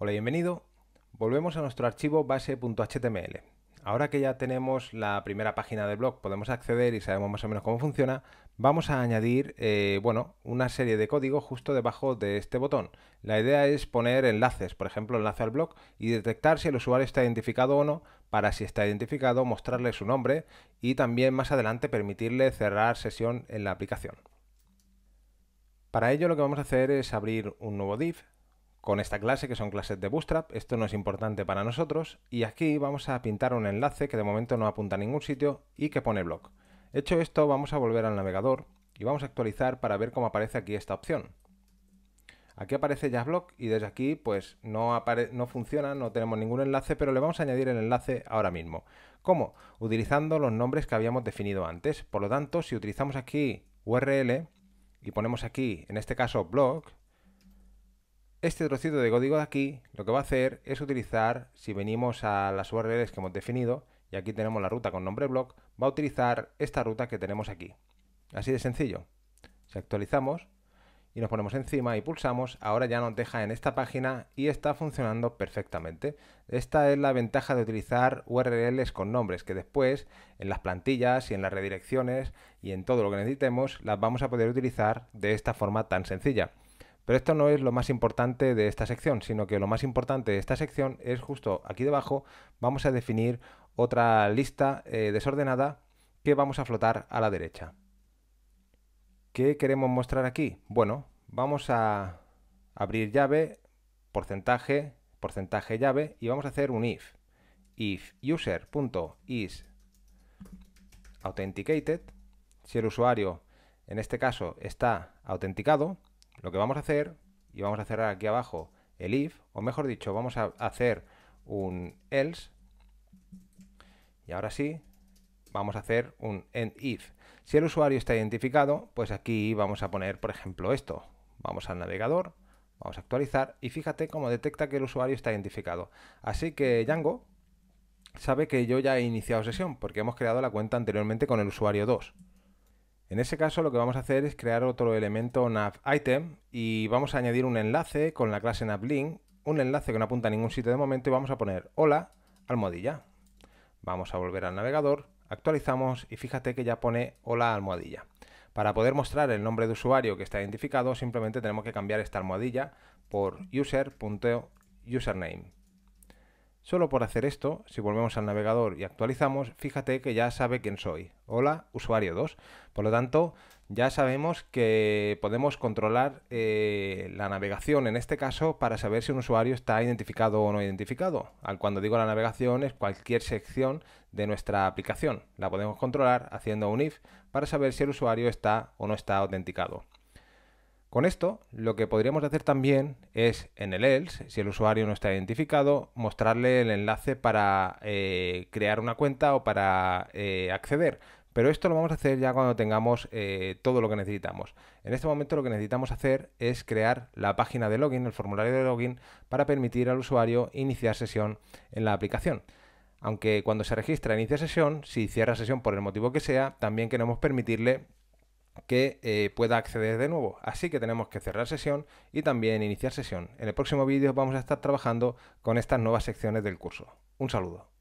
Hola, bienvenido. Volvemos a nuestro archivo base.html. Ahora que ya tenemos la primera página del blog, podemos acceder y sabemos más o menos cómo funciona, vamos a añadir eh, bueno, una serie de código justo debajo de este botón. La idea es poner enlaces, por ejemplo, enlace al blog y detectar si el usuario está identificado o no, para si está identificado mostrarle su nombre y también más adelante permitirle cerrar sesión en la aplicación. Para ello lo que vamos a hacer es abrir un nuevo div con esta clase, que son clases de Bootstrap. Esto no es importante para nosotros. Y aquí vamos a pintar un enlace que de momento no apunta a ningún sitio y que pone blog. Hecho esto, vamos a volver al navegador y vamos a actualizar para ver cómo aparece aquí esta opción. Aquí aparece ya blog y desde aquí pues no, no funciona, no tenemos ningún enlace, pero le vamos a añadir el enlace ahora mismo. ¿Cómo? Utilizando los nombres que habíamos definido antes. Por lo tanto, si utilizamos aquí URL y ponemos aquí, en este caso blog, este trocito de código de aquí lo que va a hacer es utilizar, si venimos a las URLs que hemos definido, y aquí tenemos la ruta con nombre blog, va a utilizar esta ruta que tenemos aquí. Así de sencillo. Si actualizamos y nos ponemos encima y pulsamos, ahora ya nos deja en esta página y está funcionando perfectamente. Esta es la ventaja de utilizar URLs con nombres, que después en las plantillas y en las redirecciones y en todo lo que necesitemos las vamos a poder utilizar de esta forma tan sencilla. Pero esto no es lo más importante de esta sección, sino que lo más importante de esta sección es justo aquí debajo vamos a definir otra lista eh, desordenada que vamos a flotar a la derecha. ¿Qué queremos mostrar aquí? Bueno, vamos a abrir llave, porcentaje, porcentaje llave y vamos a hacer un if. If user.is authenticated, si el usuario en este caso está autenticado, lo que vamos a hacer, y vamos a cerrar aquí abajo el if, o mejor dicho, vamos a hacer un else, y ahora sí, vamos a hacer un end if. Si el usuario está identificado, pues aquí vamos a poner, por ejemplo, esto. Vamos al navegador, vamos a actualizar, y fíjate cómo detecta que el usuario está identificado. Así que Django sabe que yo ya he iniciado sesión, porque hemos creado la cuenta anteriormente con el usuario 2. En ese caso lo que vamos a hacer es crear otro elemento NavItem y vamos a añadir un enlace con la clase NavLink, un enlace que no apunta a ningún sitio de momento y vamos a poner hola almohadilla. Vamos a volver al navegador, actualizamos y fíjate que ya pone hola almohadilla. Para poder mostrar el nombre de usuario que está identificado simplemente tenemos que cambiar esta almohadilla por user.username. Solo por hacer esto, si volvemos al navegador y actualizamos, fíjate que ya sabe quién soy. Hola, usuario 2. Por lo tanto, ya sabemos que podemos controlar eh, la navegación en este caso para saber si un usuario está identificado o no identificado. Al cuando digo la navegación es cualquier sección de nuestra aplicación. La podemos controlar haciendo un if para saber si el usuario está o no está autenticado. Con esto, lo que podríamos hacer también es en el else, si el usuario no está identificado, mostrarle el enlace para eh, crear una cuenta o para eh, acceder. Pero esto lo vamos a hacer ya cuando tengamos eh, todo lo que necesitamos. En este momento lo que necesitamos hacer es crear la página de login, el formulario de login, para permitir al usuario iniciar sesión en la aplicación aunque cuando se registra inicia sesión, si cierra sesión por el motivo que sea, también queremos permitirle que eh, pueda acceder de nuevo. Así que tenemos que cerrar sesión y también iniciar sesión. En el próximo vídeo vamos a estar trabajando con estas nuevas secciones del curso. Un saludo.